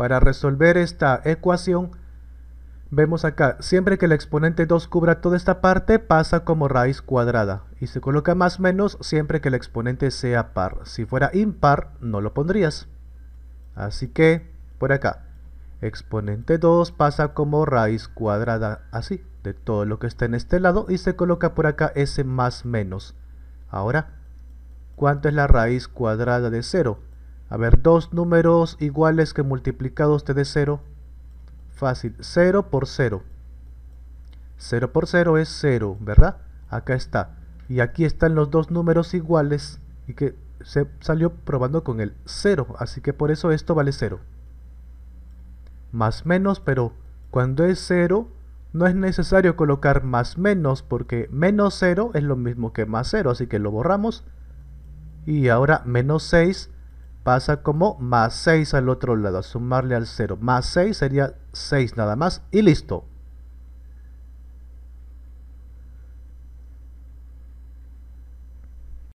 Para resolver esta ecuación, vemos acá, siempre que el exponente 2 cubra toda esta parte, pasa como raíz cuadrada. Y se coloca más menos siempre que el exponente sea par. Si fuera impar, no lo pondrías. Así que, por acá, exponente 2 pasa como raíz cuadrada, así, de todo lo que está en este lado, y se coloca por acá ese más menos. Ahora, ¿cuánto es la raíz cuadrada de 0? A ver, dos números iguales que multiplicados te dé 0. Fácil, 0 por 0. 0 por 0 es 0, ¿verdad? Acá está. Y aquí están los dos números iguales y que se salió probando con el 0. Así que por eso esto vale 0. Más menos, pero cuando es 0 no es necesario colocar más menos porque menos 0 es lo mismo que más 0. Así que lo borramos. Y ahora menos 6 pasa como más 6 al otro lado, sumarle al 0. Más 6 sería 6 nada más y listo.